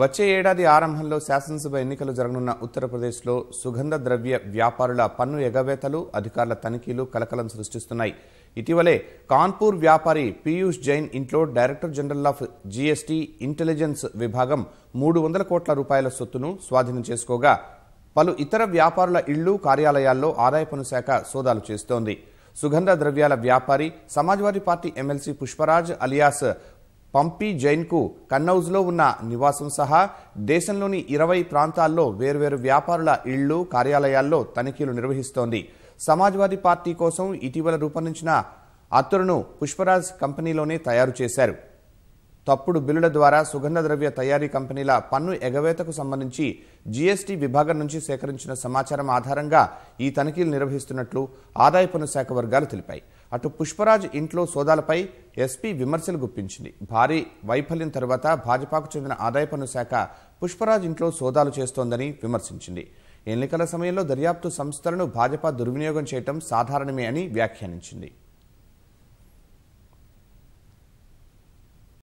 వచ్చే ఏడాది ఆరంభంలో శాసనసభ ఎన్నికలు జరగనున్న ఉత్తరప్రదేశ్లో సుగంధ ద్రవ్య వ్యాపారుల పన్ను ఎగవేతలు అధికారుల తనిఖీలు కలకలం సృష్టిస్తున్నాయి ఇటీవలే కాన్పూర్ వ్యాపారి పీయూష్ జైన్ ఇంట్లో director general of GST intelligence విభాగం మూడు వందల కోట్ల రూపాయల సొత్తును స్వాధీనం చేసుకోగా పలు ఇతర వ్యాపారుల ఇళ్లు కార్యాలయాల్లో ఆదాయ పన్ను శాఖ సోదాలు చేస్తోంది సుగంధ ద్రవ్యాల వ్యాపారి Samajwadi party MLC Pushpraj alias Pampi జైన్కు కన్నౌజ్లో ఉన్న నివాసం సహా దేశంలోని ఇరవై ప్రాంతాల్లో వేర్వేరు వ్యాపారుల ఇళ్లు కార్యాలయాల్లో తనిఖీలు నిర్వహిస్తోంది సమాజ్వాదీ పార్టీ కోసం ఇటీవల రూపొందించిన అత్తురును పుష్పరాజ్ కంపెనీలోనే తయారు చేశారు తప్పుడు బిల్లుల ద్వారా సుగంధ ద్రవ్య తయారీ కంపెనీల పన్ను ఎగవేతకు సంబంధించి జీఎస్టీ విభాగం నుంచి సేకరించిన సమాచారం ఆధారంగా ఈ తనిఖీలు నిర్వహిస్తున్నట్లు ఆదాయ పన్ను శాఖ వర్గాలు తెలిపాయి అటు పుష్పరాజ్ ఇంట్లో సోదాలపై ఎస్పీ విమర్శలు గుప్పించింది భారీ వైఫల్యం తర్వాత భాజపాకు చెందిన ఆదాయ పన్ను శాఖ పుష్పరాజ్ ఇంట్లో సోదాలు చేస్తోందని విమర్శించింది ఎన్నికల సమయంలో దర్యాప్తు సంస్థలను భాజపా దుర్వినియోగం చేయడం సాధారణమే అని వ్యాఖ్యానించింది